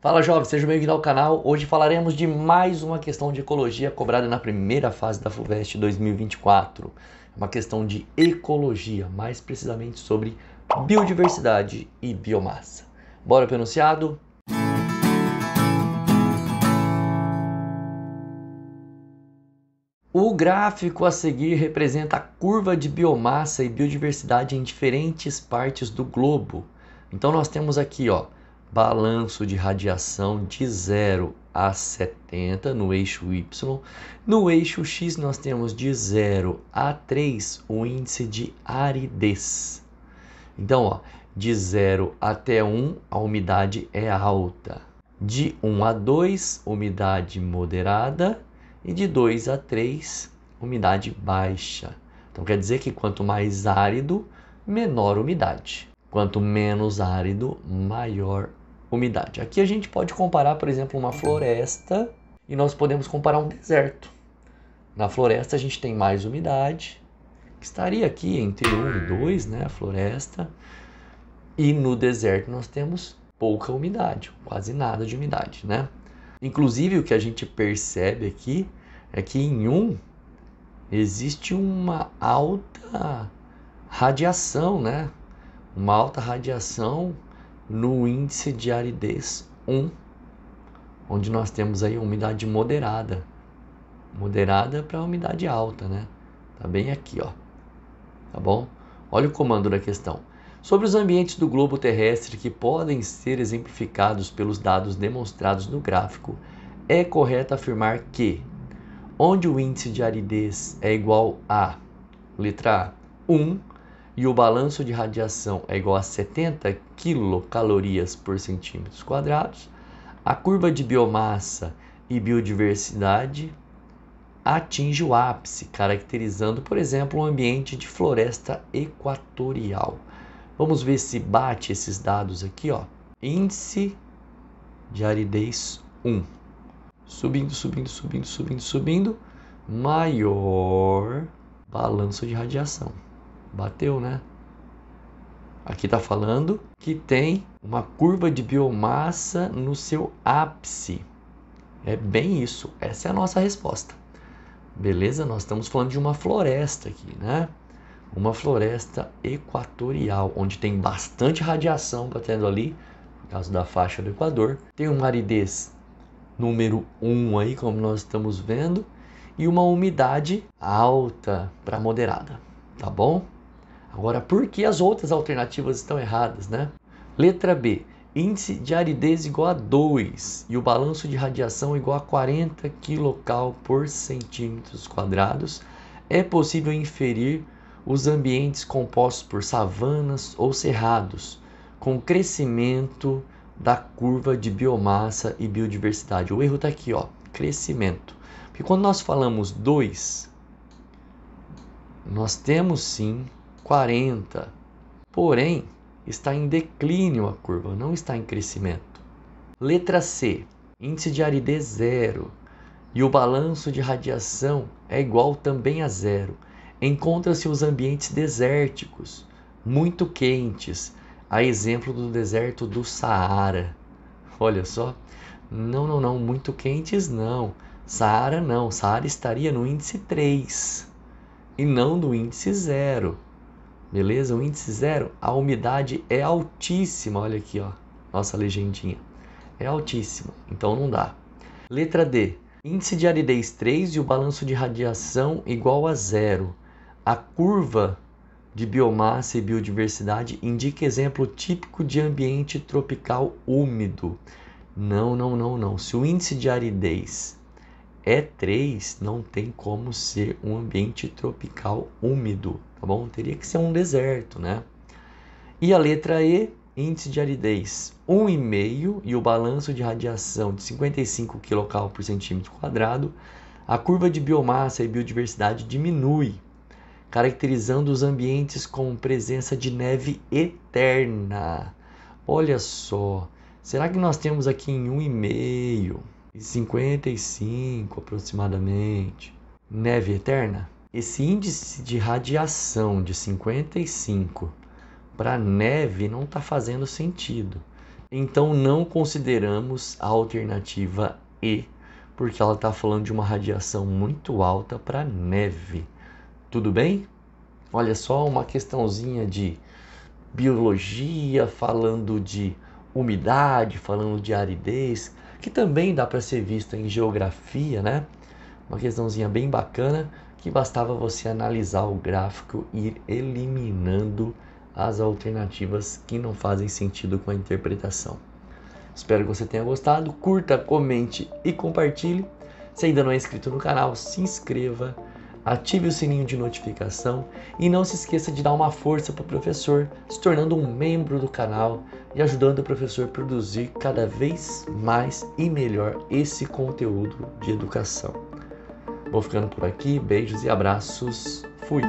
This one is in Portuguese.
Fala jovens, sejam bem-vindos ao canal. Hoje falaremos de mais uma questão de ecologia cobrada na primeira fase da FUVEST 2024. É uma questão de ecologia, mais precisamente sobre biodiversidade e biomassa. Bora para o enunciado? O gráfico a seguir representa a curva de biomassa e biodiversidade em diferentes partes do globo. Então nós temos aqui, ó, balanço de radiação de 0 a 70 no eixo Y. No eixo X, nós temos de 0 a 3 o índice de aridez. Então, ó, de 0 até 1, a umidade é alta. De 1 a 2, umidade moderada. E de 2 a 3, umidade baixa. Então, quer dizer que quanto mais árido, menor umidade. Quanto menos árido, maior umidade. Aqui a gente pode comparar, por exemplo, uma floresta e nós podemos comparar um deserto. Na floresta a gente tem mais umidade, que estaria aqui entre 1 e 2, né, a floresta. E no deserto nós temos pouca umidade, quase nada de umidade, né? Inclusive o que a gente percebe aqui é que em um existe uma alta radiação, né? Uma alta radiação no índice de aridez 1, onde nós temos aí umidade moderada. Moderada para umidade alta, né? Tá bem aqui, ó. Tá bom? Olha o comando da questão. Sobre os ambientes do globo terrestre que podem ser exemplificados pelos dados demonstrados no gráfico, é correto afirmar que onde o índice de aridez é igual a letra A, 1, e o balanço de radiação é igual a 70 quilocalorias por centímetros quadrados, a curva de biomassa e biodiversidade atinge o ápice, caracterizando, por exemplo, um ambiente de floresta equatorial. Vamos ver se bate esses dados aqui, ó. Índice de aridez 1. Subindo, subindo, subindo, subindo, subindo, maior balanço de radiação. Bateu, né? Aqui está falando que tem uma curva de biomassa no seu ápice. É bem isso. Essa é a nossa resposta. Beleza? Nós estamos falando de uma floresta aqui, né? Uma floresta equatorial, onde tem bastante radiação batendo ali, por causa da faixa do Equador. Tem uma aridez número 1 um aí, como nós estamos vendo, e uma umidade alta para moderada, tá bom? Agora, por que as outras alternativas estão erradas, né? Letra B. Índice de aridez igual a 2 e o balanço de radiação igual a 40 kcal por centímetros quadrados. É possível inferir os ambientes compostos por savanas ou cerrados, com crescimento da curva de biomassa e biodiversidade. O erro está aqui, ó, crescimento. Porque quando nós falamos 2, nós temos sim 40. Porém, está em declínio a curva, não está em crescimento. Letra C, índice de aridez zero e o balanço de radiação é igual também a zero. Encontra-se os ambientes desérticos, muito quentes, a exemplo do deserto do Saara. Olha só, não, não, não, muito quentes não. Saara não, Saara estaria no índice 3 e não no índice 0. Beleza? O índice zero, a umidade é altíssima. Olha aqui, ó, nossa legendinha. É altíssima, então não dá. Letra D. Índice de aridez 3 e o balanço de radiação igual a zero. A curva de biomassa e biodiversidade indica exemplo típico de ambiente tropical úmido. Não, não, não, não. Se o índice de aridez e3 é não tem como ser um ambiente tropical úmido, tá bom? Teria que ser um deserto, né? E a letra E, índice de aridez 1,5 e o balanço de radiação de 55 kcal por centímetro quadrado, a curva de biomassa e biodiversidade diminui, caracterizando os ambientes com presença de neve eterna. Olha só, será que nós temos aqui em 1,5? e 55 aproximadamente. Neve eterna? Esse índice de radiação de 55 para neve não está fazendo sentido. Então não consideramos a alternativa E, porque ela está falando de uma radiação muito alta para neve. Tudo bem? Olha só uma questãozinha de biologia, falando de umidade, falando de aridez que também dá para ser vista em geografia, né? Uma questãozinha bem bacana que bastava você analisar o gráfico e ir eliminando as alternativas que não fazem sentido com a interpretação. Espero que você tenha gostado. Curta, comente e compartilhe. Se ainda não é inscrito no canal, se inscreva ative o sininho de notificação e não se esqueça de dar uma força para o professor, se tornando um membro do canal e ajudando o professor a produzir cada vez mais e melhor esse conteúdo de educação. Vou ficando por aqui, beijos e abraços, fui!